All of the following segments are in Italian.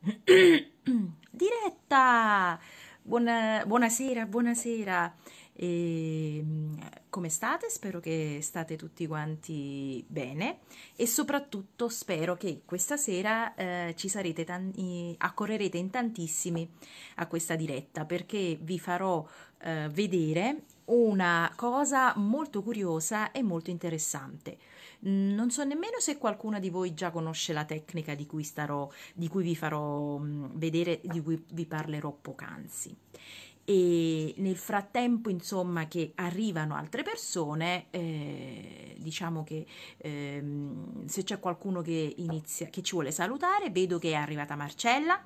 Diretta! Buona, buonasera, buonasera. E, ehm, come state? Spero che state tutti quanti bene e soprattutto spero che questa sera eh, ci sarete tanti, accorrerete in tantissimi a questa diretta perché vi farò eh, vedere una cosa molto curiosa e molto interessante non so nemmeno se qualcuna di voi già conosce la tecnica di cui, starò, di cui vi farò mm, vedere, di cui vi parlerò poc'anzi. E nel frattempo, insomma, che arrivano altre persone, eh, diciamo che ehm, se c'è qualcuno che, inizia, che ci vuole salutare, vedo che è arrivata Marcella.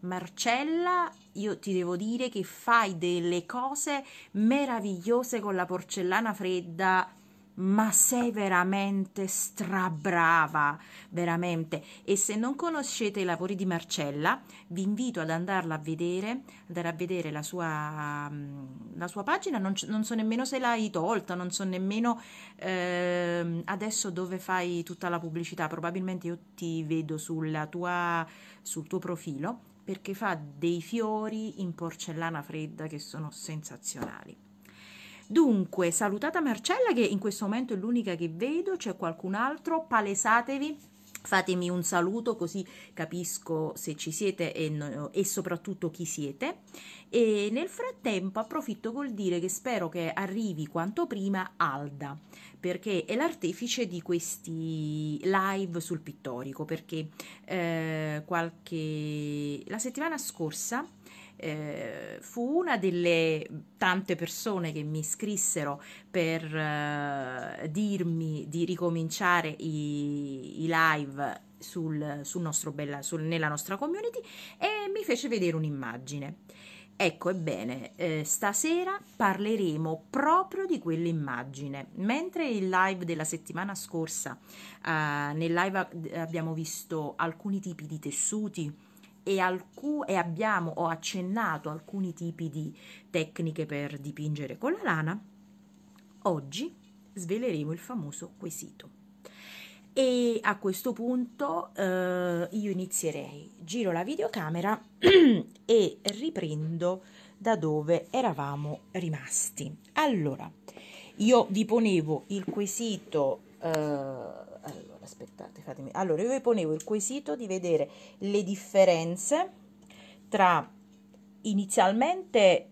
Marcella, io ti devo dire che fai delle cose meravigliose con la porcellana fredda ma sei veramente strabrava, veramente. E se non conoscete i lavori di Marcella, vi invito ad andarla a vedere, andare a vedere la sua, mm, la sua pagina, non, non, so nemmeno se l'hai tolta, non so nemmeno eh, adesso dove fai tutta la pubblicità, probabilmente io ti vedo tua, sul tuo profilo, perché fa dei fiori in porcellana fredda che sono sensazionali. Dunque, salutata Marcella, che in questo momento è l'unica che vedo, c'è qualcun altro, palesatevi. Fatemi un saluto così capisco se ci siete e, e soprattutto chi siete. E nel frattempo approfitto col dire che spero che arrivi quanto prima Alda, perché è l'artefice di questi live sul pittorico, perché eh, qualche... la settimana scorsa eh, fu una delle tante persone che mi scrissero per eh, dirmi di ricominciare i, i live sul, sul nostro bella, sul, nella nostra community e mi fece vedere un'immagine. Ecco, ebbene, eh, stasera parleremo proprio di quell'immagine. Mentre il live della settimana scorsa, eh, nel live abbiamo visto alcuni tipi di tessuti, e, alcu- e abbiamo ho accennato alcuni tipi di tecniche per dipingere con la lana, oggi sveleremo il famoso quesito. E a questo punto eh, io inizierei, giro la videocamera e riprendo da dove eravamo rimasti. Allora, io vi ponevo il quesito, eh, allora, aspettate, fatemi. Allora, io vi ponevo il quesito di vedere le differenze tra inizialmente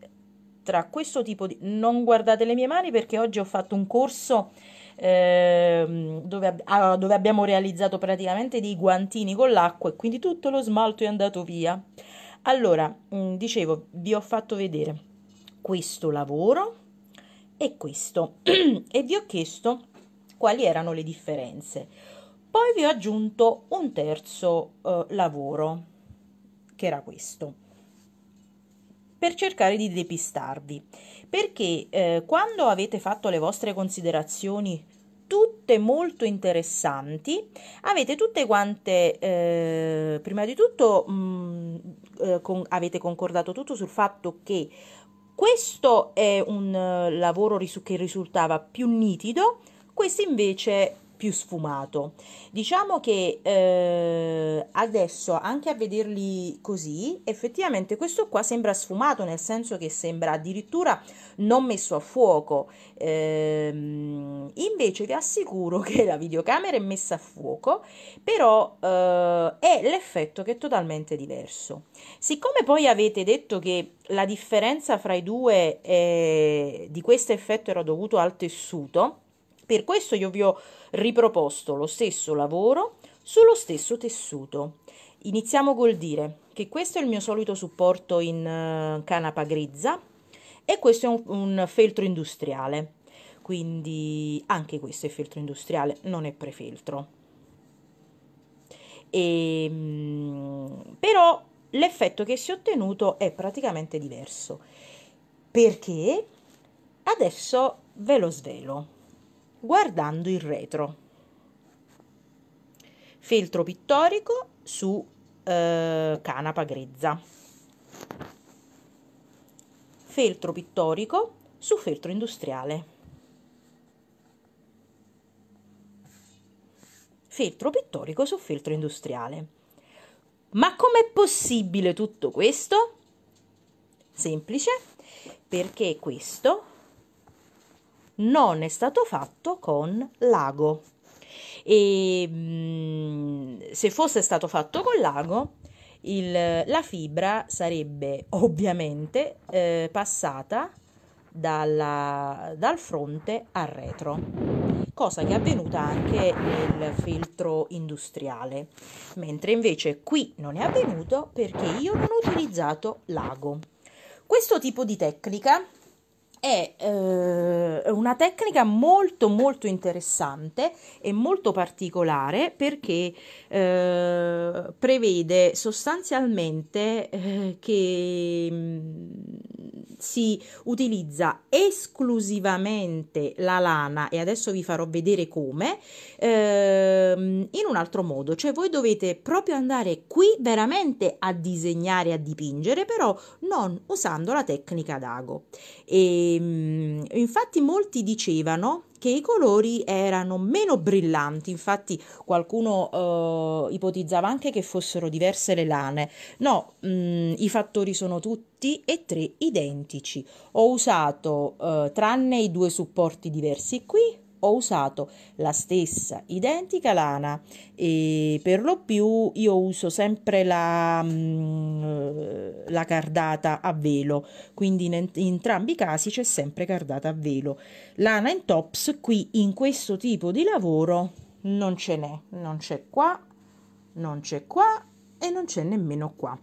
tra questo tipo di non guardate le mie mani perché oggi ho fatto un corso ehm, dove, ah, dove abbiamo realizzato praticamente dei guantini con l'acqua e quindi tutto lo smalto è andato via. Allora, mm, dicevo, vi ho fatto vedere questo lavoro e questo e vi ho chiesto quali erano le differenze. Poi vi ho aggiunto un terzo eh, lavoro, che era questo, per cercare di depistarvi, perché eh, quando avete fatto le vostre considerazioni tutte molto interessanti. Avete tutte quante, eh, prima di tutto, mh, mm, eh, con, avete concordato tutto sul fatto che questo è un eh, lavoro risu- che risultava più nitido, questo invece più sfumato. Diciamo che eh, adesso anche a vederli così, effettivamente questo qua sembra sfumato, nel senso che sembra addirittura non messo a fuoco. Ehm, invece vi assicuro che la videocamera è messa a fuoco, però eh, è l'effetto che è totalmente diverso. Siccome poi avete detto che la differenza fra i due eh, di questo effetto era dovuto al tessuto, per questo io vi ho riproposto lo stesso lavoro sullo stesso tessuto. Iniziamo col dire che questo è il mio solito supporto in eh, canapa grezza e questo è un, un feltro industriale, quindi anche questo è feltro industriale, non è prefeltro. E, ehm, però l'effetto che si è ottenuto è praticamente diverso perché adesso ve lo svelo guardando il retro. Feltro pittorico su eh, canapa grezza. Feltro pittorico su feltro industriale. Feltro pittorico su feltro industriale. Ma com'è possibile tutto questo? Semplice, perché questo non è stato fatto con l'ago. E mm, se fosse stato fatto con l'ago, il, la fibra sarebbe ovviamente eh, passata dalla, dal fronte al retro cosa che è avvenuta anche nel filtro industriale, mentre invece qui non è avvenuto perché io non ho utilizzato l'ago. Questo tipo di tecnica è eh, una tecnica molto molto interessante e molto particolare perché eh, prevede sostanzialmente eh, che mm, si utilizza esclusivamente la lana e adesso vi farò vedere come ehm, in un altro modo cioè voi dovete proprio andare qui veramente a disegnare a dipingere però non usando la tecnica d'ago e, ehm, infatti molti dicevano che i colori erano meno brillanti, infatti qualcuno eh, ipotizzava anche che fossero diverse le lane. No, mh, mm, i fattori sono tutti e tre identici. Ho usato eh, tranne i due supporti diversi qui ho usato la stessa identica lana e per lo più io uso sempre la, mm, la cardata a velo, quindi in, in entrambi i casi c'è sempre cardata a velo. Lana in tops qui in questo tipo di lavoro non ce n'è, non c'è qua, non c'è qua e non c'è nemmeno qua.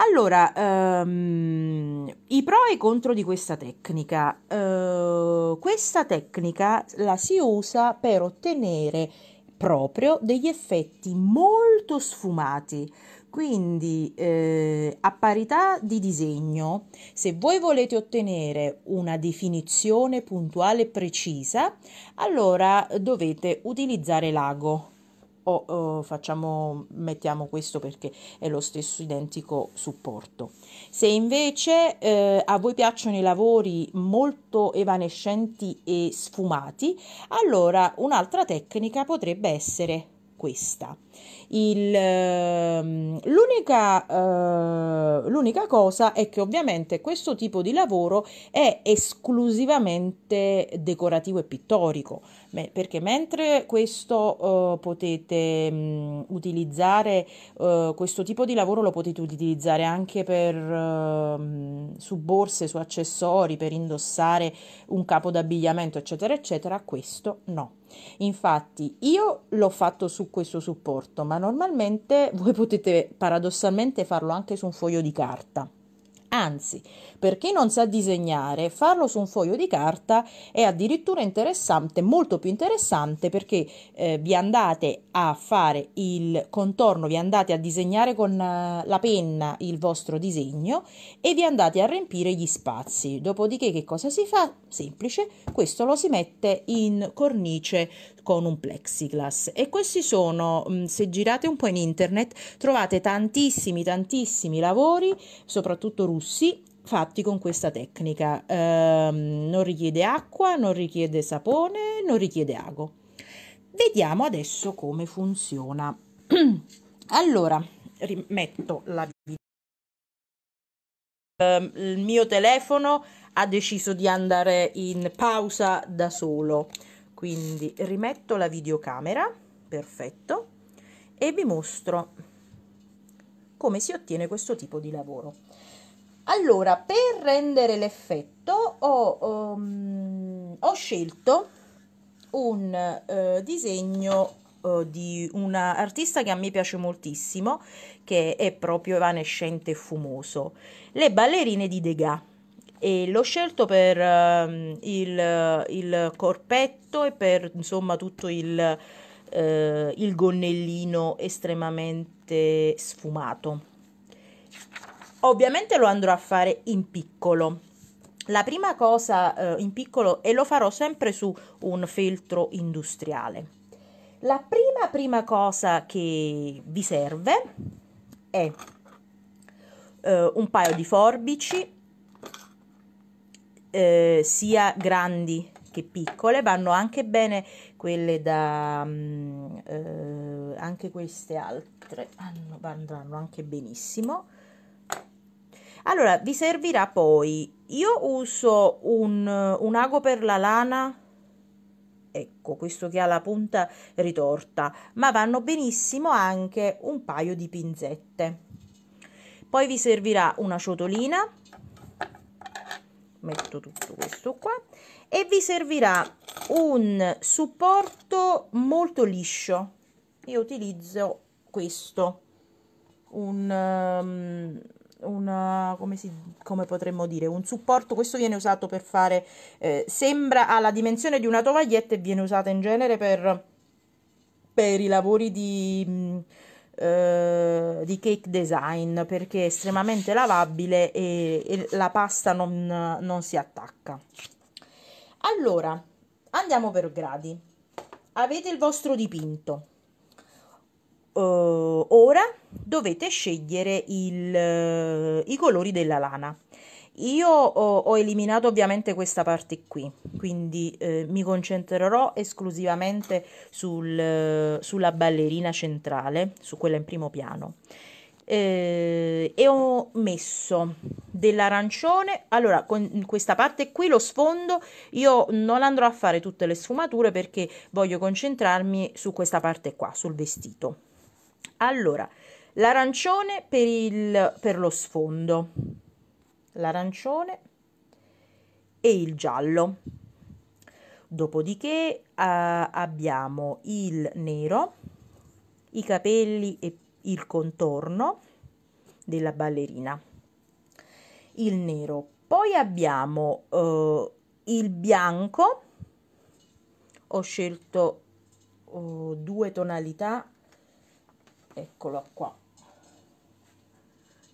Allora, ehm, i pro e i contro di questa tecnica. Eh, questa tecnica la si usa per ottenere proprio degli effetti molto sfumati. Quindi eh, a parità di disegno, se voi volete ottenere una definizione puntuale e precisa, allora dovete utilizzare l'ago o eh, facciamo, mettiamo questo perché è lo stesso identico supporto. Se invece eh, a voi piacciono i lavori molto evanescenti e sfumati, allora un'altra tecnica potrebbe essere questa. Il, ehm, l'unica, eh, l'unica cosa è che ovviamente questo tipo di lavoro è esclusivamente decorativo e pittorico, perché mentre questo eh, potete mh, mm, utilizzare, eh, questo tipo di lavoro lo potete utilizzare anche per, ehm, su borse, su accessori, per indossare un capo d'abbigliamento, eccetera, eccetera, questo no. Infatti io l'ho fatto su questo supporto corto, ma normalmente voi potete paradossalmente farlo anche su un foglio di carta. Anzi, per chi non sa disegnare, farlo su un foglio di carta è addirittura interessante, molto più interessante perché eh, vi andate a fare il contorno, vi andate a disegnare con uh, la penna il vostro disegno e vi andate a riempire gli spazi. Dopodiché che cosa si fa? Semplice, questo lo si mette in cornice con un plexiglass e questi sono mm, se girate un po' in internet trovate tantissimi tantissimi lavori soprattutto russi fatti con questa tecnica eh, non richiede acqua non richiede sapone non richiede ago vediamo adesso come funziona allora rimetto la ehm, il mio telefono ha deciso di andare in pausa da solo quindi rimetto la videocamera perfetto e vi mostro come si ottiene questo tipo di lavoro allora per rendere l'effetto ho, um, ho, scelto un uh, disegno uh, di un artista che a me piace moltissimo che è proprio evanescente e fumoso le ballerine di Degas e l'ho scelto per uh, il, il, corpetto e per insomma tutto il, uh, il gonnellino estremamente sfumato ovviamente lo andrò a fare in piccolo la prima cosa uh, in piccolo e lo farò sempre su un feltro industriale la prima prima cosa che vi serve è eh, un paio di forbici eh, sia grandi che piccole, vanno anche bene quelle da mm, eh, anche queste altre hanno, andranno anche benissimo. Allora, vi servirà poi, io uso un, un ago per la lana, ecco questo che ha la punta ritorta, ma vanno benissimo anche un paio di pinzette. Poi vi servirà una ciotolina metto tutto questo qua e vi servirà un supporto molto liscio io utilizzo questo un um, una, uh, come, si, come potremmo dire un supporto questo viene usato per fare eh, sembra alla dimensione di una tovaglietta e viene usata in genere per per i lavori di mm, eh, di cake design perché è estremamente lavabile e, e la pasta non, non si attacca. Allora, andiamo per gradi. Avete il vostro dipinto. Uh, ora dovete scegliere il, uh, i colori della lana. Io ho, ho eliminato ovviamente questa parte qui, quindi eh, mi concentrerò esclusivamente sul, sulla ballerina centrale, su quella in primo piano. Eh, e ho messo dell'arancione allora con questa parte qui lo sfondo io non andrò a fare tutte le sfumature perché voglio concentrarmi su questa parte qua sul vestito allora l'arancione per, per lo sfondo l'arancione e il giallo. Dopodiché eh, abbiamo il nero, i capelli e il contorno della ballerina. Il nero. Poi abbiamo eh, il bianco. Ho scelto eh, due tonalità. Eccolo qua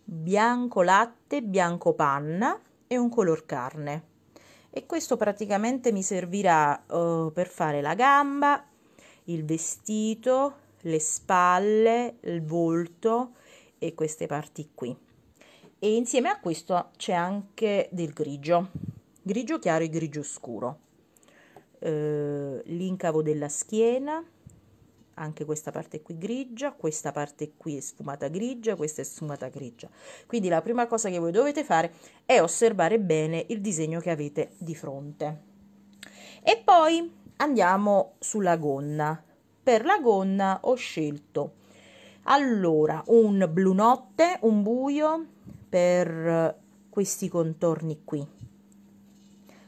bianco latte, bianco panna e un color carne. E questo praticamente mi servirà uh, per fare la gamba, il vestito, le spalle, il volto e queste parti qui. E insieme a questo c'è anche del grigio, grigio chiaro e grigio scuro. Uh, l'incavo della schiena, anche questa parte qui grigia, questa parte qui è sfumata grigia, questa è sfumata grigia. Quindi la prima cosa che voi dovete fare è osservare bene il disegno che avete di fronte. E poi andiamo sulla gonna. Per la gonna ho scelto allora un blu notte, un buio per questi contorni qui.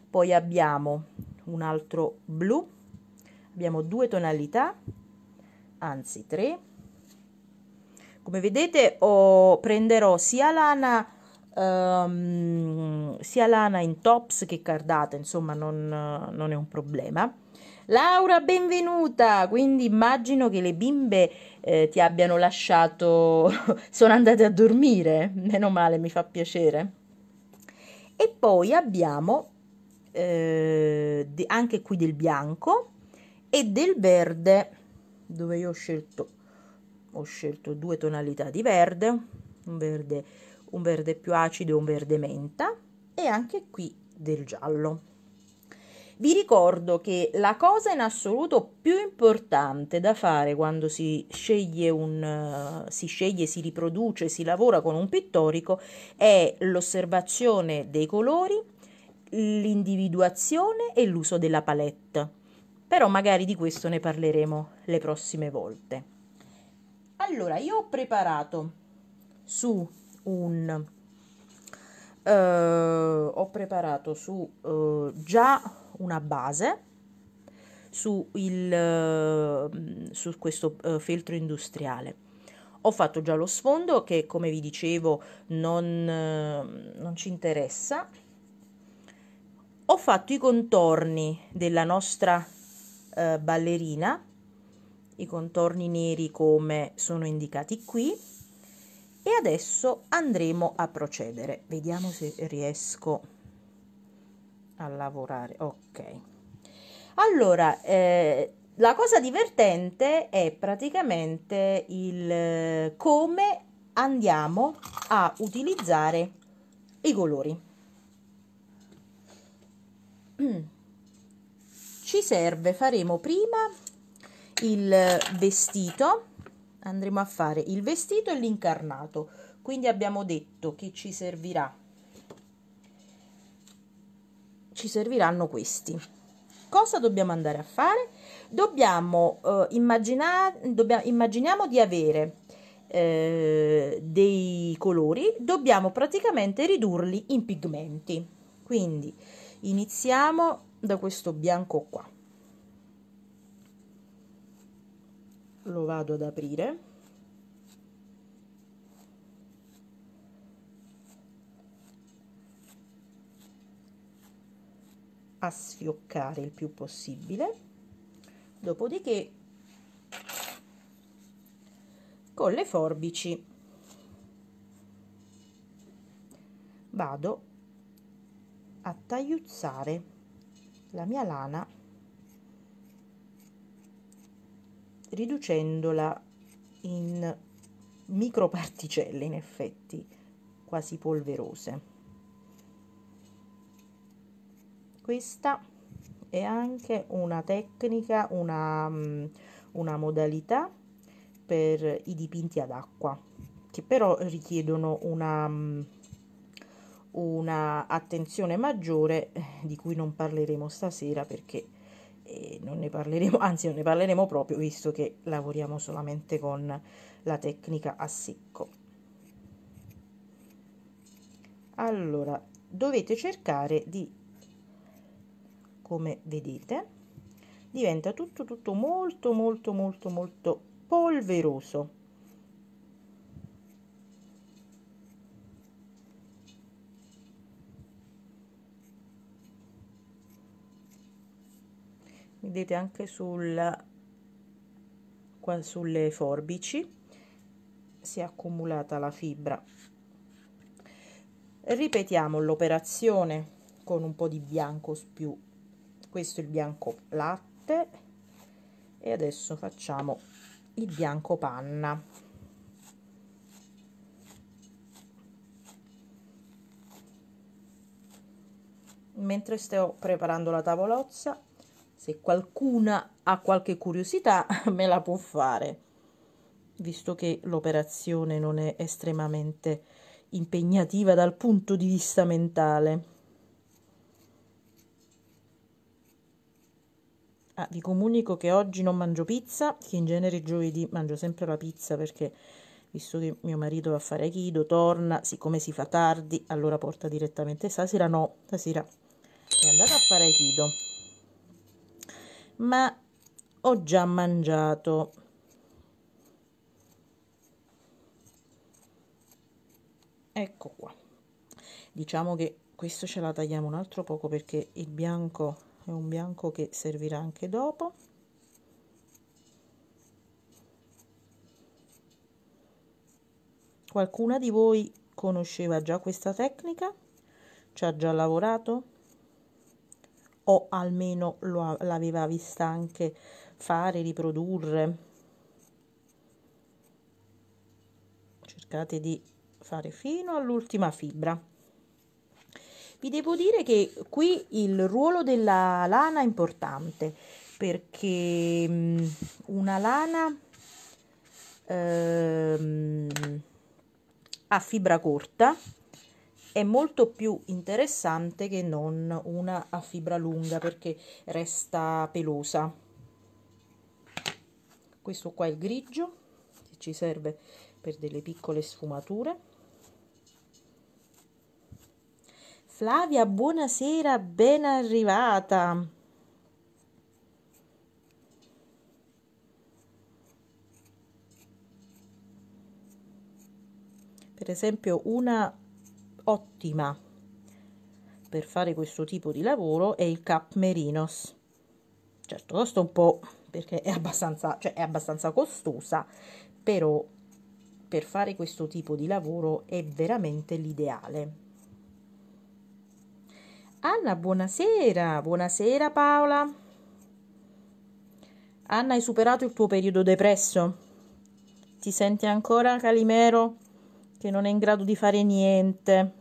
Poi abbiamo un altro blu, abbiamo due tonalità anzi 3 come vedete ho, prenderò sia lana um, sia lana in tops che cardata insomma non, non è un problema Laura benvenuta quindi immagino che le bimbe eh, ti abbiano lasciato sono andate a dormire meno male mi fa piacere e poi abbiamo eh, anche qui del bianco e del verde dove io ho scelto, ho scelto due tonalità di verde un, verde un verde più acido e un verde menta e anche qui del giallo vi ricordo che la cosa in assoluto più importante da fare quando si sceglie, un, si, sceglie si riproduce, si lavora con un pittorico è l'osservazione dei colori, l'individuazione e l'uso della palette però magari di questo ne parleremo le prossime volte. Allora, io ho preparato su un uh, ho preparato su uh, già una base su, il, uh, su questo feltro industriale. Ho fatto già lo sfondo che come vi dicevo non, non ci interessa. Ho fatto i contorni della nostra eh, ballerina, i contorni neri come sono indicati qui e adesso andremo a procedere. Vediamo se riesco a lavorare. Ok. Allora, eh, la cosa divertente è praticamente il eh, come andiamo a utilizzare i colori. ci serve faremo prima il vestito andremo a fare il vestito e l'incarnato quindi abbiamo detto che ci servirà ci serviranno questi cosa dobbiamo andare a fare dobbiamo eh, immaginare dobbiamo, immaginiamo di avere eh, dei colori dobbiamo praticamente ridurli in pigmenti quindi iniziamo da questo bianco qua lo vado ad aprire a sfioccare il più possibile dopodiché con le forbici vado a tagliuzzare la mia lana riducendola in microparticelle in effetti quasi polverose questa è anche una tecnica una, mm, una modalità per i dipinti ad acqua che però richiedono una mm, una attenzione maggiore eh, di cui non parleremo stasera perché eh, non ne parleremo, anzi non ne parleremo proprio visto che lavoriamo solamente con la tecnica a secco. Allora, dovete cercare di, come vedete, diventa tutto tutto molto molto molto molto polveroso vedete anche sul, qua, sulle forbici si è accumulata la fibra ripetiamo l'operazione con un po di bianco più questo è il bianco latte e adesso facciamo il bianco panna mentre sto preparando la tavolozza se qualcuna ha qualche curiosità me la può fare, visto che l'operazione non è estremamente impegnativa dal punto di vista mentale. Ah, vi comunico che oggi non mangio pizza, che in genere giovedì mangio sempre la pizza perché visto che mio marito va a fare Aikido, torna, siccome si fa tardi, allora porta direttamente stasera no, stasera è andata a fare Aikido ma ho già mangiato. Ecco qua. Diciamo che questo ce la tagliamo un altro poco perché il bianco è un bianco che servirà anche dopo. Qualcuna di voi conosceva già questa tecnica? Ci ha già lavorato? o almeno lo, l'aveva vista anche fare, riprodurre. Cercate di fare fino all'ultima fibra. Vi devo dire che qui il ruolo della lana è importante perché mm, una lana ehm, a fibra corta è molto più interessante che non una a fibra lunga perché resta pelosa questo qua è il grigio che ci serve per delle piccole sfumature Flavia buonasera ben arrivata per esempio una ottima per fare questo tipo di lavoro è il cap merinos certo costa un po' perché è abbastanza, cioè è abbastanza costosa però per fare questo tipo di lavoro è veramente l'ideale Anna buonasera buonasera Paola Anna hai superato il tuo periodo depresso ti senti ancora Calimero che non è in grado di fare niente.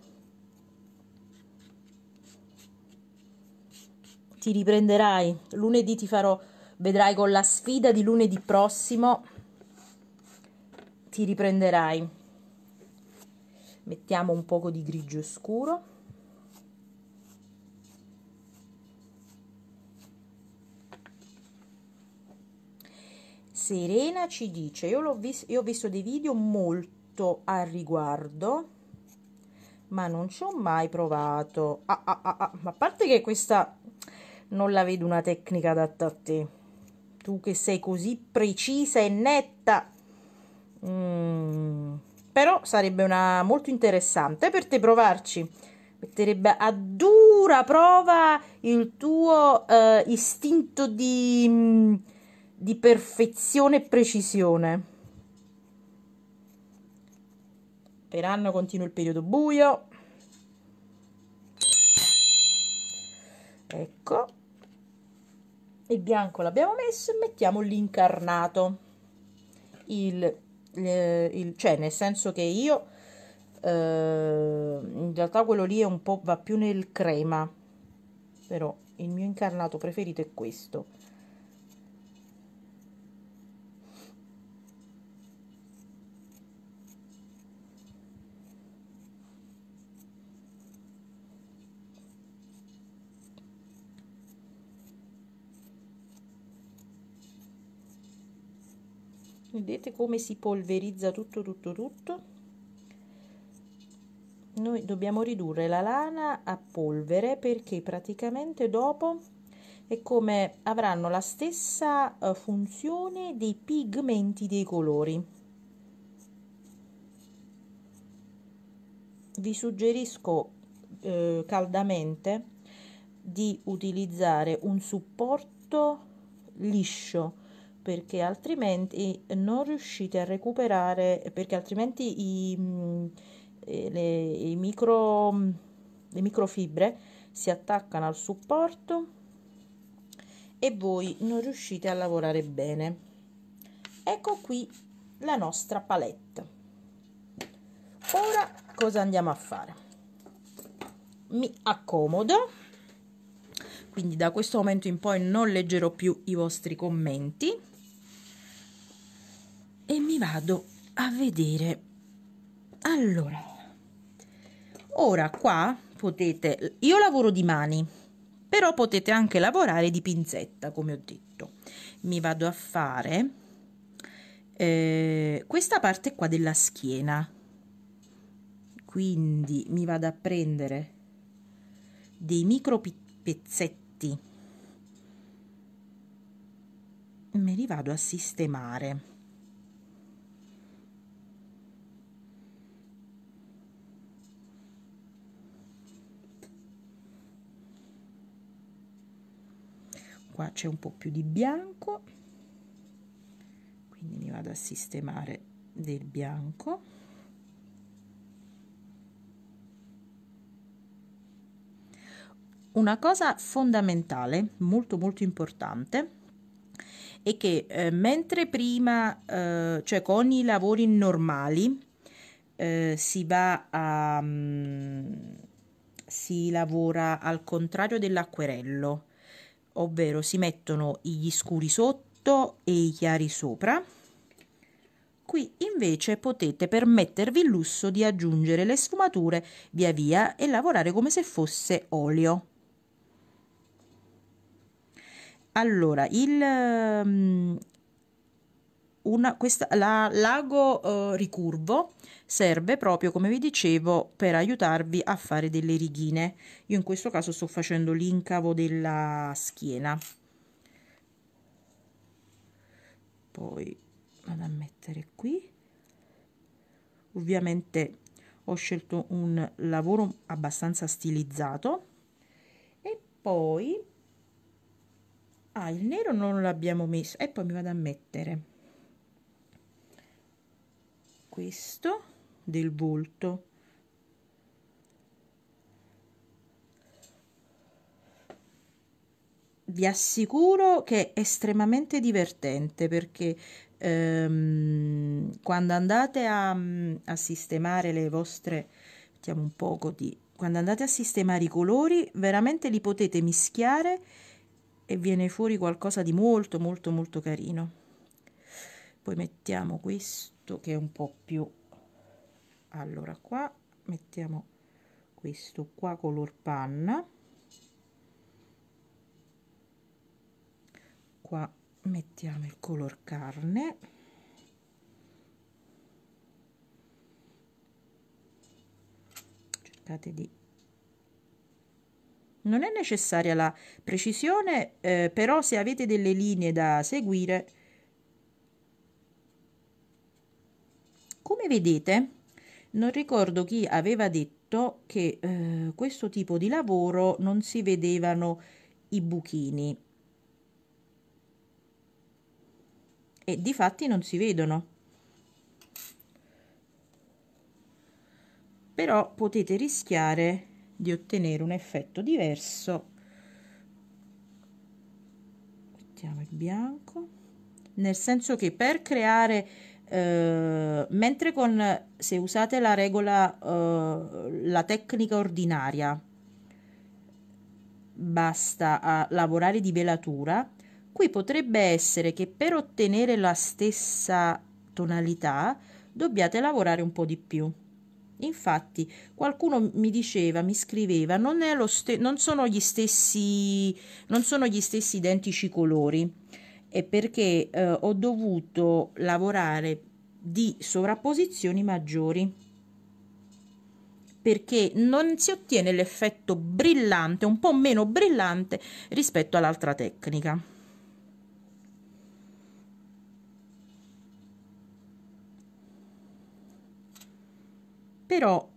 Ti riprenderai. Lunedì ti farò, vedrai con la sfida di lunedì prossimo, ti riprenderai. Mettiamo un poco di grigio scuro. Serena ci dice, io, ho, vis io ho visto dei video molto letto al riguardo ma non ci ho mai provato ah, ah, ah, ah, ma a parte che questa non la vedo una tecnica adatta a te tu che sei così precisa e netta mm. però sarebbe una molto interessante per te provarci metterebbe a dura prova il tuo eh, istinto di, di perfezione e precisione Per continua il periodo buio. Ecco. Il bianco l'abbiamo messo e mettiamo l'incarnato. Il, eh, il, cioè, nel senso che io... Eh, in realtà quello lì è un po' va più nel crema però il mio incarnato preferito è questo vedete come si polverizza tutto tutto tutto noi dobbiamo ridurre la lana a polvere perché praticamente dopo è come avranno la stessa eh, funzione dei pigmenti dei colori vi suggerisco eh, caldamente di utilizzare un supporto liscio perché altrimenti non riuscite a recuperare, perché altrimenti i, mm, eh, le, i micro, mm, le microfibre si attaccano al supporto e voi non riuscite a lavorare bene. Ecco qui la nostra palette. Ora cosa andiamo a fare? Mi accomodo, quindi da questo momento in poi non leggerò più i vostri commenti mi vado a vedere. Allora, ora qua potete, io lavoro di mani, però potete anche lavorare di pinzetta, come ho detto. Mi vado a fare eh, questa parte qua della schiena. Quindi mi vado a prendere dei micro pezzetti me li vado a sistemare qua c'è un po' più di bianco quindi mi vado a sistemare del bianco una cosa fondamentale molto molto importante è che eh, mentre prima eh, cioè con i lavori normali eh, si va a um, si lavora al contrario dell'acquerello ovvero si mettono gli scuri sotto e i chiari sopra. Qui invece potete permettervi il lusso di aggiungere le sfumature via via e lavorare come se fosse olio. Allora, il, mm, una, questa, la, l'ago eh, ricurvo serve proprio come vi dicevo per aiutarvi a fare delle righine io in questo caso sto facendo l'incavo della schiena poi vado a mettere qui ovviamente ho scelto un lavoro abbastanza stilizzato e poi ah il nero non l'abbiamo messo e poi mi vado a mettere questo del volto vi assicuro che è estremamente divertente perché ehm, quando andate a, a, sistemare le vostre mettiamo un poco di quando andate a sistemare i colori veramente li potete mischiare e viene fuori qualcosa di molto molto molto carino poi mettiamo questo questo che è un po' più allora qua mettiamo questo qua color panna qua mettiamo il color carne cercate di non è necessaria la precisione eh, però se avete delle linee da seguire Come vedete, non ricordo chi aveva detto che eh, questo tipo di lavoro non si vedevano i buchini. E di fatti non si vedono. Però potete rischiare di ottenere un effetto diverso. Mettiamo il bianco. Nel senso che per creare eh, mentre con se usate la regola uh, la tecnica ordinaria basta a lavorare di velatura qui potrebbe essere che per ottenere la stessa tonalità dobbiate lavorare un po di più infatti qualcuno mi diceva mi scriveva non, non sono gli stessi non sono gli stessi identici colori è perché eh, ho dovuto lavorare di sovrapposizioni maggiori perché non si ottiene l'effetto brillante, un po' meno brillante rispetto all'altra tecnica. Però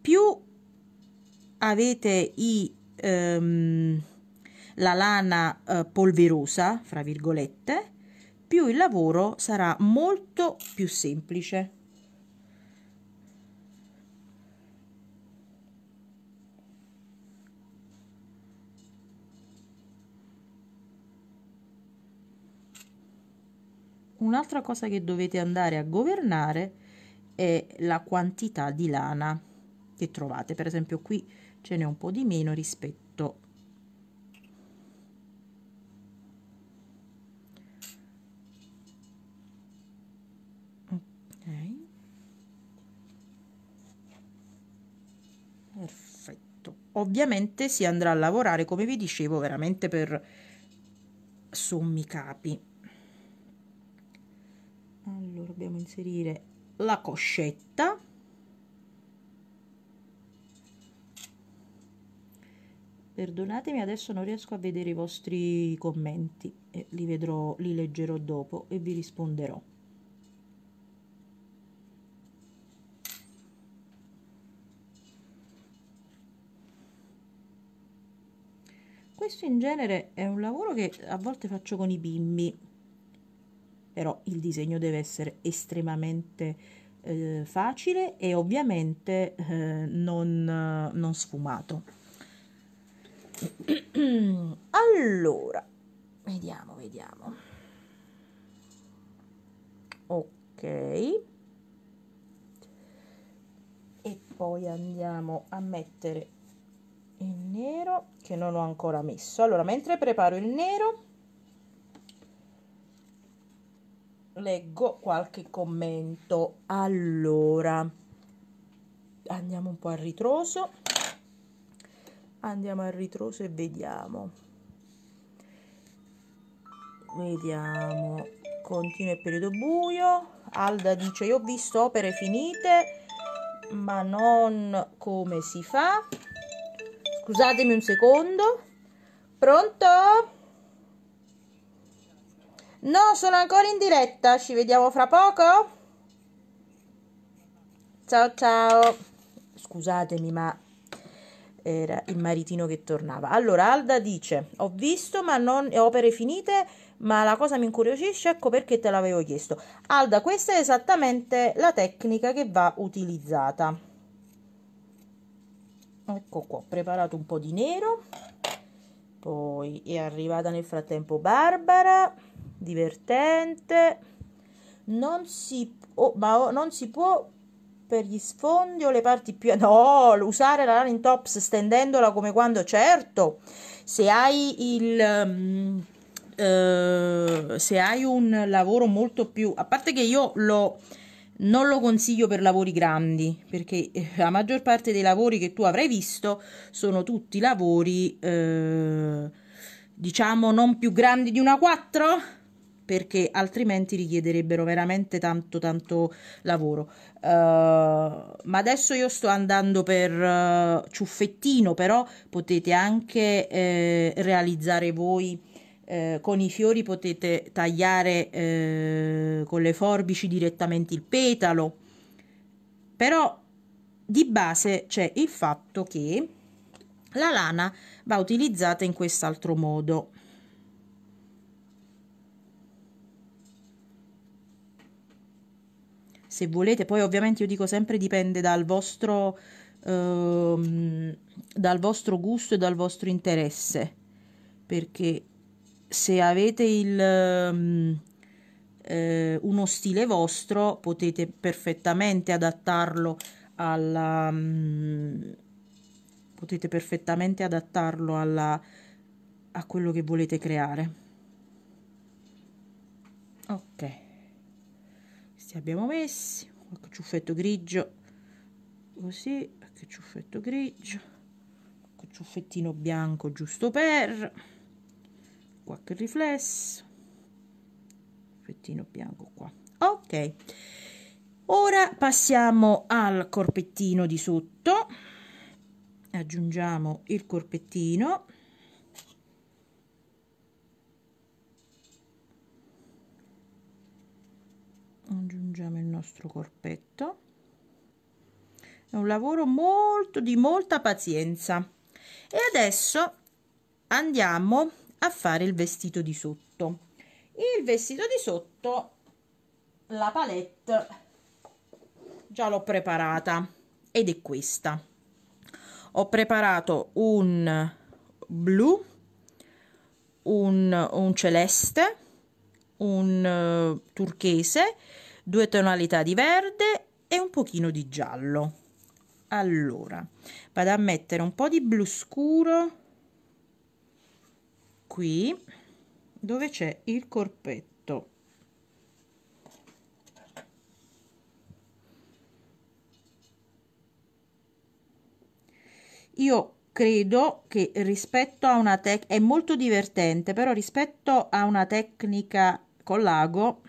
più avete i, um, la lana eh, polverosa, fra virgolette, più il lavoro sarà molto più semplice. Un'altra cosa che dovete andare a governare è la quantità di lana che trovate. Per esempio qui ce n'è un po' di meno rispetto ovviamente si andrà a lavorare come vi dicevo veramente per sommi capi allora dobbiamo inserire la coscetta perdonatemi adesso non riesco a vedere i vostri commenti eh, li vedrò li leggerò dopo e vi risponderò questo in genere è un lavoro che a volte faccio con i bimbi però il disegno deve essere estremamente eh, facile e ovviamente eh, non, non sfumato allora vediamo vediamo ok e poi andiamo a mettere il nero che non ho ancora messo allora mentre preparo il nero leggo qualche commento allora andiamo un po' al ritroso andiamo al ritroso e vediamo vediamo continua il periodo buio Alda dice io ho visto opere finite ma non come si fa scusatemi un secondo pronto no sono ancora in diretta ci vediamo fra poco ciao ciao scusatemi ma era il maritino che tornava allora Alda dice ho visto ma non opere finite ma la cosa mi incuriosisce ecco perché te l'avevo chiesto Alda questa è esattamente la tecnica che va utilizzata ecco qua ho preparato un po' di nero poi è arrivata nel frattempo Barbara divertente non si, oh, ma oh, non si può per gli sfondi o le parti più no usare la line tops stendendola come quando certo se hai il um, eh, se hai un lavoro molto più a parte che io l'ho non lo consiglio per lavori grandi perché eh, la maggior parte dei lavori che tu avrai visto sono tutti lavori eh, diciamo non più grandi di una 4 perché altrimenti richiederebbero veramente tanto tanto lavoro uh, ma adesso io sto andando per uh, ciuffettino però potete anche eh, realizzare voi eh, con i fiori potete tagliare eh, con le forbici direttamente il petalo, però di base c'è il fatto che la lana va utilizzata in quest'altro modo. Se volete, poi ovviamente io dico sempre dipende dal vostro, ehm, dal vostro gusto e dal vostro interesse, perché se avete il, mm, eh, uno stile vostro potete perfettamente adattarlo alla mm, potete perfettamente adattarlo alla a quello che volete creare ok questi abbiamo messi qualche ciuffetto grigio così qualche ciuffetto grigio qualche ciuffettino bianco giusto per qualche che riflesso fettino bianco qua ok ora passiamo al corpettino di sotto aggiungiamo il corpettino aggiungiamo il nostro corpetto è un lavoro molto di molta pazienza e adesso andiamo a fare il vestito di sotto il vestito di sotto la palette già l'ho preparata ed è questa ho preparato un blu un, un celeste un uh, turchese due tonalità di verde e un pochino di giallo allora vado a mettere un po di blu scuro qui dove c'è il corpetto io credo che rispetto a una tecnica è molto divertente però rispetto a una tecnica con l'ago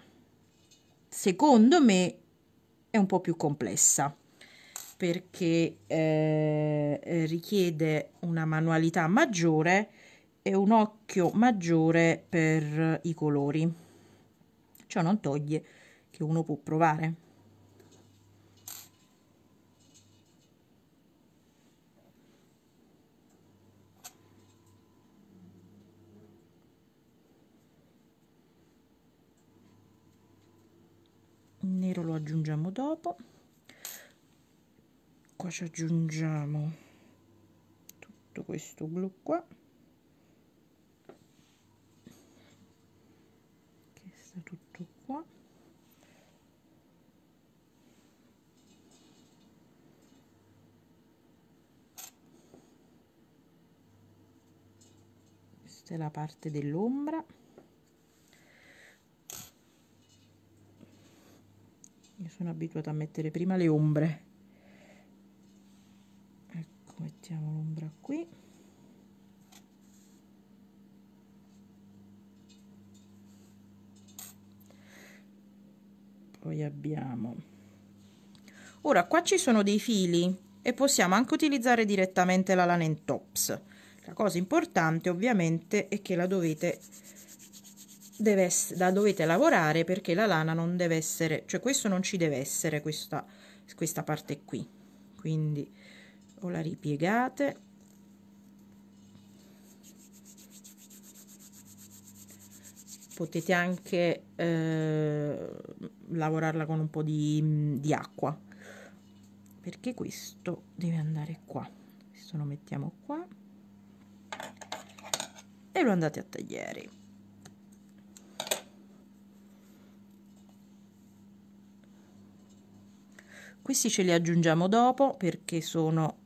secondo me è un po più complessa perché eh, richiede una manualità maggiore e un occhio maggiore per i colori. Ciò non toglie che uno può provare. Il nero lo aggiungiamo dopo. Qua ci aggiungiamo tutto questo blu qua. questo è tutto qua questa è la parte dell'ombra io sono abituata a mettere prima le ombre abbiamo ora qua ci sono dei fili e possiamo anche utilizzare direttamente la lana in tops la cosa importante ovviamente è che la dovete deve essere, la dovete lavorare perché la lana non deve essere cioè questo non ci deve essere questa questa parte qui quindi o la ripiegate potete anche eh, lavorarla con un po' di, di acqua perché questo deve andare qua questo lo mettiamo qua e lo andate a tagliare questi ce li aggiungiamo dopo perché sono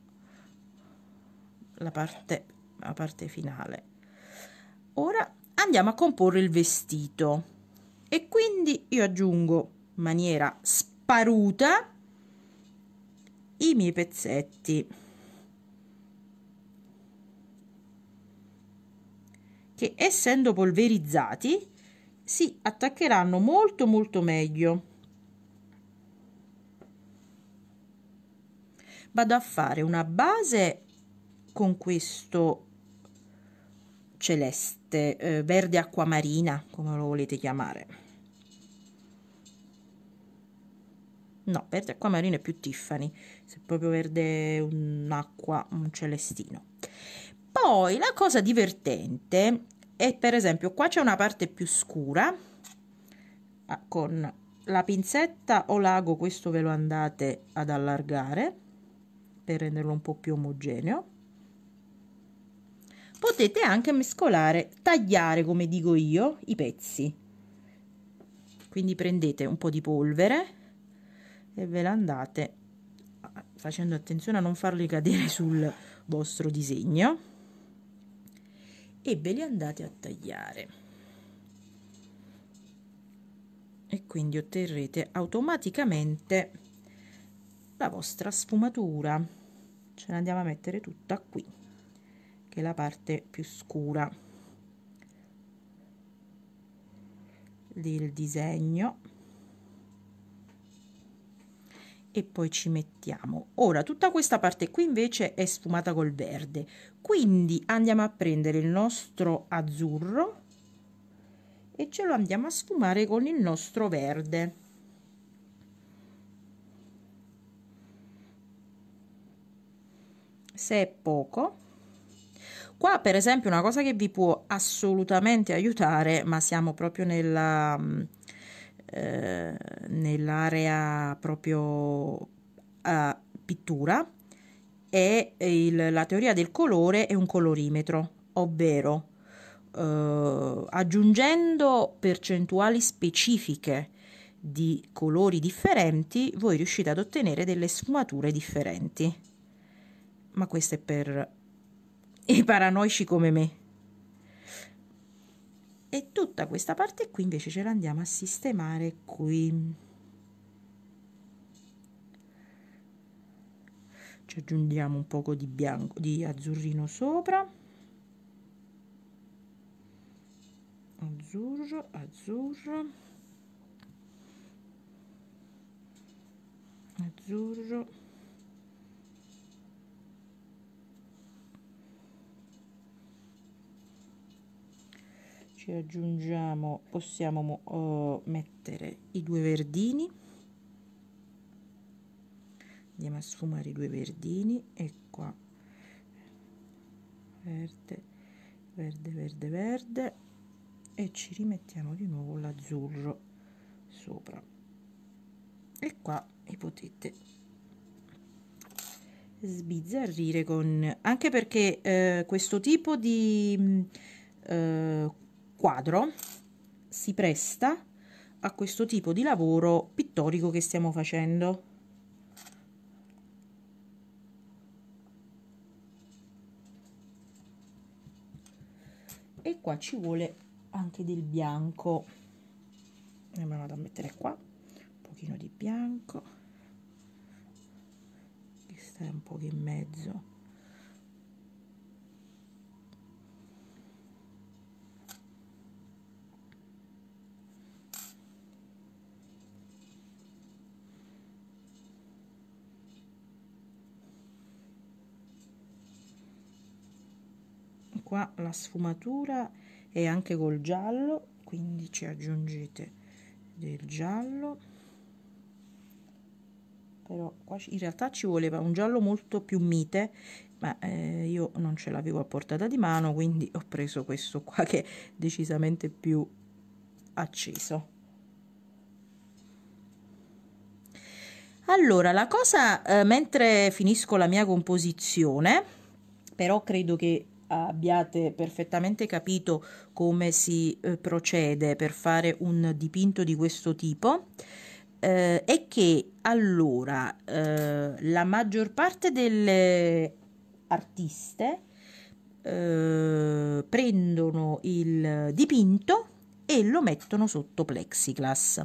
la parte, la parte finale ora andiamo a comporre il vestito e quindi io aggiungo in maniera sparuta i miei pezzetti che essendo polverizzati si attaccheranno molto molto meglio vado a fare una base con questo celeste, eh, verde acquamarina, come lo volete chiamare. No, verde acquamarina è più Tiffany, se proprio verde un'acqua, un celestino. Poi la cosa divertente è per esempio qua c'è una parte più scura ah, con la pinzetta o l'ago questo ve lo andate ad allargare per renderlo un po' più omogeneo potete anche mescolare, tagliare come dico io i pezzi. Quindi prendete un po' di polvere e ve la andate facendo attenzione a non farli cadere sul vostro disegno e ve li andate a tagliare e quindi otterrete automaticamente la vostra sfumatura ce l'andiamo a mettere tutta qui che è la parte più scura del disegno e poi ci mettiamo ora tutta questa parte qui invece è sfumata col verde quindi andiamo a prendere il nostro azzurro e ce lo andiamo a sfumare con il nostro verde se è poco Qua per esempio una cosa che vi può assolutamente aiutare, ma siamo proprio nella, mm, eh, nell'area proprio eh, pittura, è il, la teoria del colore e un colorimetro, ovvero eh, aggiungendo percentuali specifiche di colori differenti, voi riuscite ad ottenere delle sfumature differenti. Ma questo è per e paranoici come me. E tutta questa parte qui invece ce la andiamo a sistemare qui. Ci aggiungiamo un poco di bianco, di azzurrino sopra. Azzurro, azzurro. Azzurro. ci aggiungiamo possiamo oh, mettere i due verdini andiamo a sfumare i due verdini e qua verde verde verde verde e ci rimettiamo di nuovo l'azzurro sopra e qua vi potete sbizzarrire con anche perché eh, questo tipo di mm, eh, quadro si presta a questo tipo di lavoro pittorico che stiamo facendo. E qua ci vuole anche del bianco. E me lo vado a mettere qua, un pochino di bianco. Che sta un po' in mezzo. qua la sfumatura è anche col giallo quindi ci aggiungete del giallo però qua in realtà ci voleva un giallo molto più mite ma eh, io non ce l'avevo a portata di mano quindi ho preso questo qua che è decisamente più acceso allora la cosa eh, mentre finisco la mia composizione però credo che abbiate perfettamente capito come si eh, procede per fare un dipinto di questo tipo eh, è che allora eh, la maggior parte delle artiste eh, prendono il dipinto e lo mettono sotto plexiglass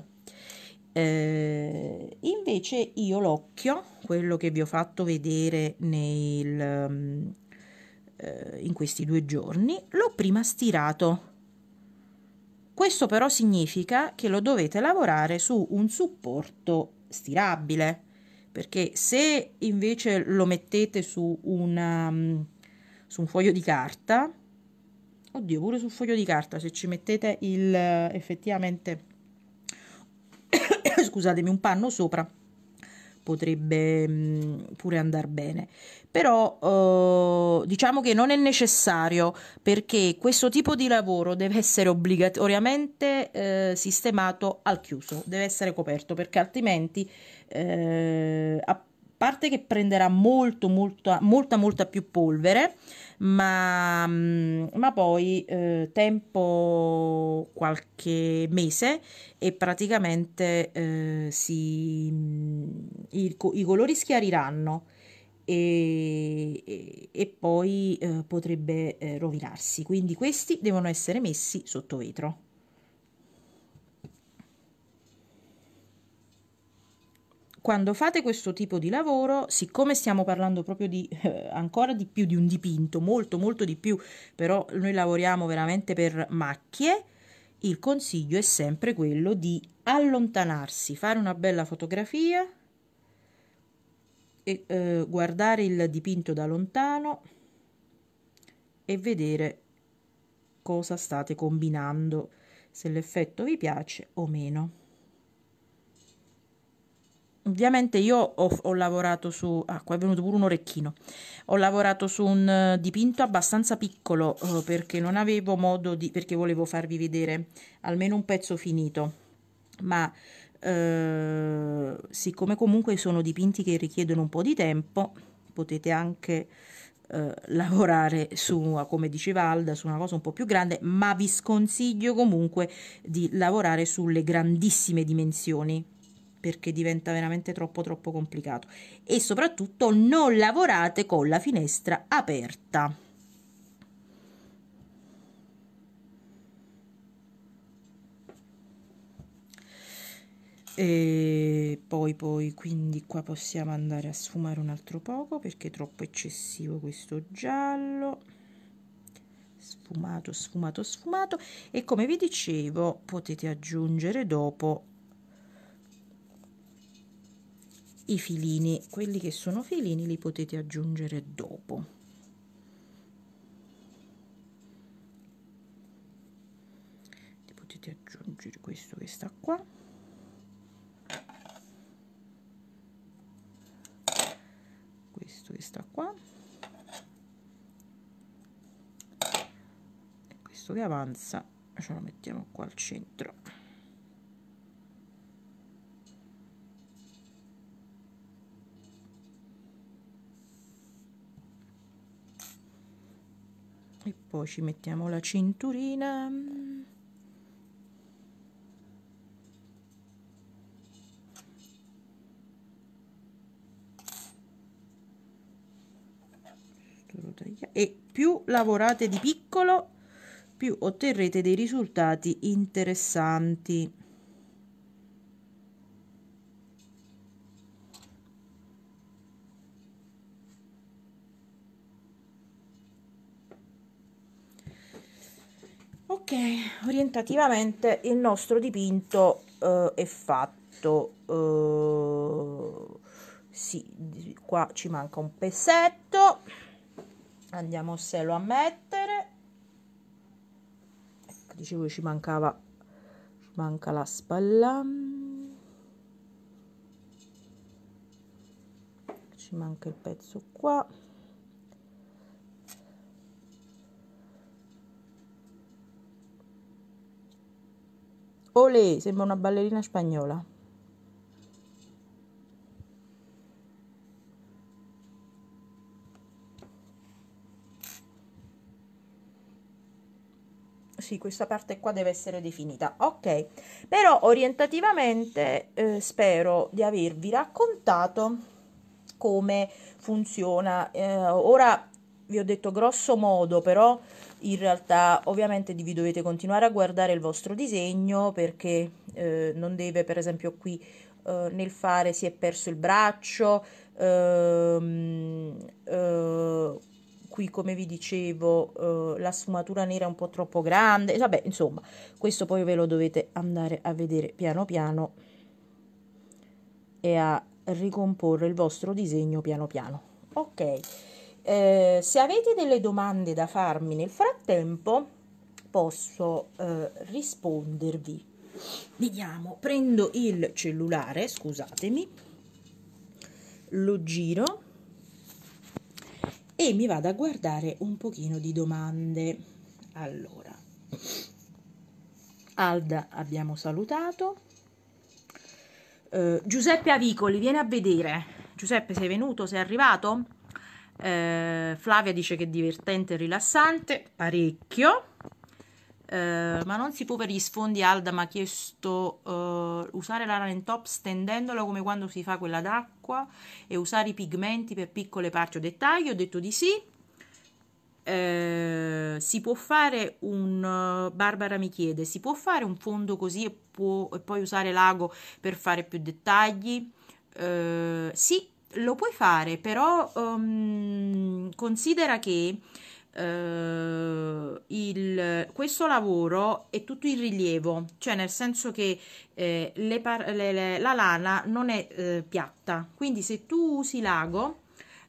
eh, invece io l'occhio quello che vi ho fatto vedere nel eh, in questi due giorni, l'ho prima stirato. Questo però significa che lo dovete lavorare su un supporto stirabile, perché se invece lo mettete su, una, um, su un foglio di carta, oddio pure sul foglio di carta, se ci mettete il, effettivamente, scusatemi, un panno sopra, potrebbe mm, pure andare bene. Però eh, diciamo che non è necessario perché questo tipo di lavoro deve essere obbligatoriamente eh, sistemato al chiuso, deve essere coperto perché altrimenti eh, parte che prenderà molto, molta, molta, molta più polvere, ma, mm, ma poi eh, tempo qualche mese e praticamente eh, si, mm, i, i, colori schiariranno. E, e, e poi eh, potrebbe eh, rovinarsi quindi questi devono essere messi sotto vetro quando fate questo tipo di lavoro, siccome stiamo parlando proprio di eh, ancora di più di un dipinto, molto molto di più, però noi lavoriamo veramente per macchie, il consiglio è sempre quello di allontanarsi, fare una bella fotografia e eh, guardare il dipinto da lontano e vedere cosa state combinando, se l'effetto vi piace o meno. Ovviamente io ho, ho, lavorato su... Ah, qua è venuto pure un orecchino. Ho lavorato su un eh, dipinto abbastanza piccolo eh, perché non avevo modo di... perché volevo farvi vedere almeno un pezzo finito. Ma eh, siccome comunque sono dipinti che richiedono un po' di tempo, potete anche eh, lavorare su, come diceva Alda, su una cosa un po' più grande, ma vi sconsiglio comunque di lavorare sulle grandissime dimensioni perché diventa veramente troppo troppo complicato e soprattutto non lavorate con la finestra aperta e poi poi quindi qua possiamo andare a sfumare un altro poco perché è troppo eccessivo questo giallo sfumato sfumato sfumato e come vi dicevo potete aggiungere dopo i filini quelli che sono filini li potete aggiungere dopo li potete aggiungere questo che sta qua questo che sta qua e questo che avanza ce lo mettiamo qua al centro e poi ci mettiamo la cinturina e più lavorate di piccolo più otterrete dei risultati interessanti tentativamente il nostro dipinto eh, è fatto eh, sì qua ci manca un pezzetto andiamo se lo a mettere ecco, dicevo ci mancava ci manca la spalla ci manca il pezzo qua Olè, sembra una ballerina spagnola. Sì, questa parte qua deve essere definita. Ok, però orientativamente eh, spero di avervi raccontato come funziona. Eh, ora vi ho detto grosso modo, però in realtà ovviamente vi dovete continuare a guardare il vostro disegno perché eh, non deve, per esempio qui eh, nel fare si è perso il braccio, ehm, eh, qui come vi dicevo eh, la sfumatura nera è un po' troppo grande, vabbè insomma questo poi ve lo dovete andare a vedere piano piano e a ricomporre il vostro disegno piano piano. Ok. Eh, se avete delle domande da farmi nel frattempo, posso eh, rispondervi. Vediamo, prendo il cellulare, scusatemi, lo giro e mi vado a guardare un pochino di domande. Allora, Alda abbiamo salutato. Eh, Giuseppe Avicoli, vieni a vedere. Giuseppe, sei venuto? Sei arrivato? Eh, Flavia dice che è divertente e rilassante, parecchio. Eh, ma non si può per gli sfondi Alda mi ha chiesto eh, usare la run top stendendolo come quando si fa quella d'acqua e usare i pigmenti per piccole parti o dettagli ho detto di sì eh, si può fare un eh, Barbara mi chiede si può fare un fondo così e, può, e poi usare l'ago per fare più dettagli eh, sì lo puoi fare, però um, considera che Uh, il, questo lavoro è tutto in rilievo, cioè nel senso che eh, le par- le, le, la lana non è eh, piatta, quindi se tu usi l'ago.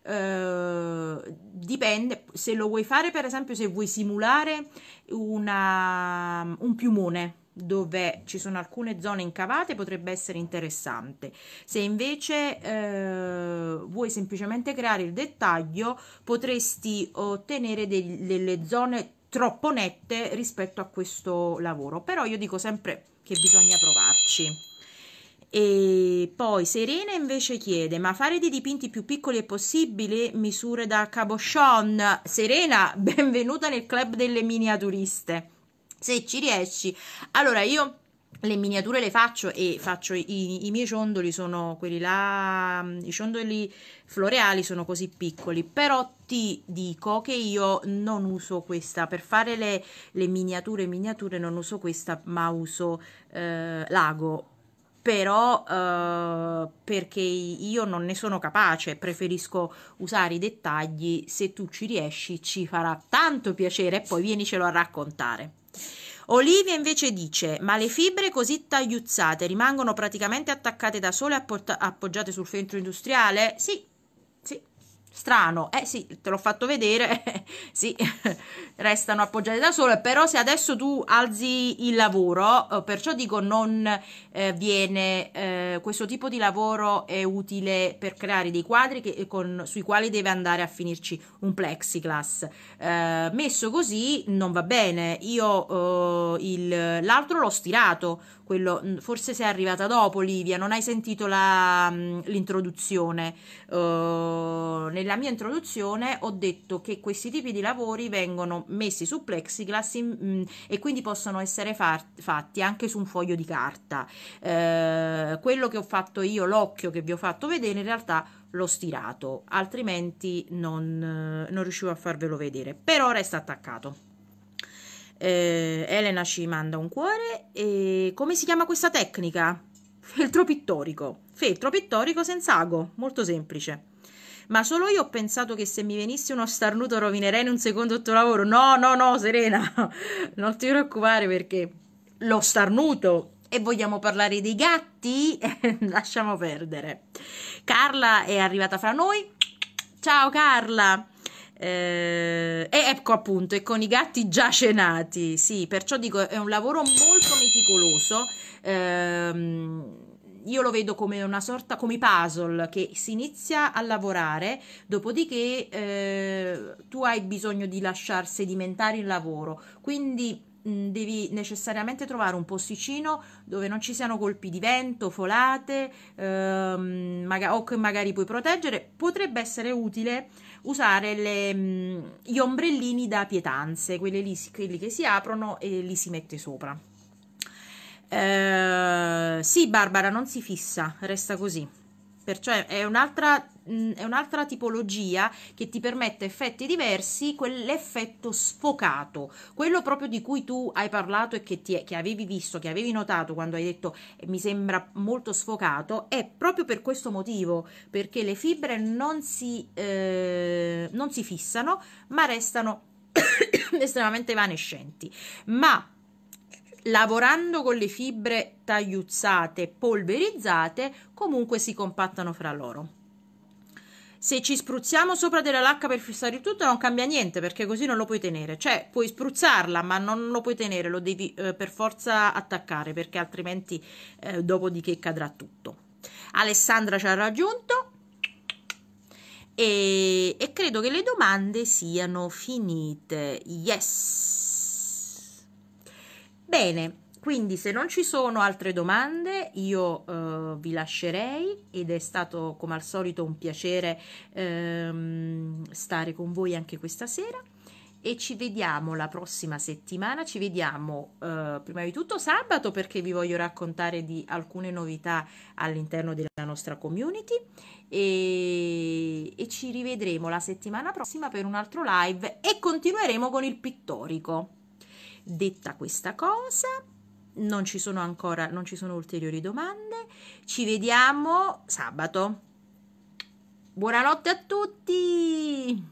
Eh, dipende se lo vuoi fare per esempio se vuoi simulare una, un piumone dove ci sono alcune zone incavate potrebbe essere interessante se invece eh, vuoi semplicemente creare il dettaglio potresti ottenere del, delle zone troppo nette rispetto a questo lavoro però io dico sempre che bisogna provarci e poi Serena invece chiede: Ma fare dei dipinti più piccoli è possibile? Misure da Cabochon. Serena, benvenuta nel club delle miniaturiste se ci riesci. Allora io le miniature le faccio e faccio i, i, miei ciondoli sono quelli là, mm, i ciondoli floreali sono così piccoli, però ti dico che io non uso questa, per fare le, le miniature miniature non uso questa ma uso eh, l'ago, però eh, perché io non ne sono capace, preferisco usare i dettagli, se tu ci riesci ci farà tanto piacere e poi vienicelo a raccontare. Olivia invece dice: Ma le fibre così tagliuzzate rimangono praticamente attaccate da sole appoggiate sul feltro industriale? Sì, strano, eh sì, te l'ho fatto vedere, sì, restano appoggiate da sole, però se adesso tu alzi il lavoro, eh, perciò dico non eh, viene, eh, questo tipo di lavoro è utile per creare dei quadri che, eh, con, sui quali deve andare a finirci un plexiglass, eh, messo così non va bene, io eh, l'altro l'ho stirato, quello, mm, forse sei arrivata dopo Livia, non hai sentito mm, l'introduzione, nella mia introduzione ho detto che questi tipi di lavori vengono messi su plexiglass in, mh, mm, e quindi possono essere far, fatti anche su un foglio di carta. Eh, quello che ho fatto io, l'occhio che vi ho fatto vedere, in realtà l'ho stirato, altrimenti non, eh, non riuscivo a farvelo vedere, però resta attaccato. Eh, Elena ci manda un cuore e come si chiama questa tecnica? Feltro pittorico, feltro pittorico senza ago, molto semplice. Ma solo io ho pensato che se mi venisse uno starnuto rovinerei in un secondo il tuo lavoro. No, no, no, Serena, non ti preoccupare perché l'ho starnuto. E vogliamo parlare dei gatti? Lasciamo perdere. Carla è arrivata fra noi. Ciao Carla! Eh, e ecco appunto, e con i gatti già cenati, sì, perciò dico è un lavoro molto meticoloso. Ehm, io lo vedo come una sorta come puzzle che si inizia a lavorare, dopodiché eh, tu hai bisogno di lasciar sedimentare il lavoro, quindi devi necessariamente trovare un posticino dove non ci siano colpi di vento, folate ehm, maga- o che magari puoi proteggere. Potrebbe essere utile usare le, mh, gli ombrellini da pietanze, quelli, lì, quelli che si aprono e li si mette sopra. Eh, sì, Barbara, non si fissa, resta così. Perciò è un'altra, mm, è un'altra tipologia che ti permette effetti diversi, quell'effetto sfocato, quello proprio di cui tu hai parlato e che, ti, che avevi visto, che avevi notato quando hai detto eh, mi sembra molto sfocato, è proprio per questo motivo, perché le fibre non si, eh, non si fissano ma restano estremamente evanescenti. Ma lavorando con le fibre tagliuzzate, polverizzate, comunque si compattano fra loro. Se ci spruzziamo sopra della lacca per fissare il tutto non cambia niente perché così non lo puoi tenere, cioè puoi spruzzarla ma non lo puoi tenere, lo devi eh, per forza attaccare perché altrimenti eh, dopodiché cadrà tutto. Alessandra ci ha raggiunto e, e credo che le domande siano finite. Yes! Bene, quindi se non ci sono altre domande io eh, vi lascerei ed è stato come al solito un piacere ehm, stare con voi anche questa sera e ci vediamo la prossima settimana, ci vediamo eh, prima di tutto sabato perché vi voglio raccontare di alcune novità all'interno della nostra community e, e ci rivedremo la settimana prossima per un altro live e continueremo con il pittorico. Detta questa cosa, non ci sono ancora, non ci sono ulteriori domande. Ci vediamo sabato. Buonanotte a tutti!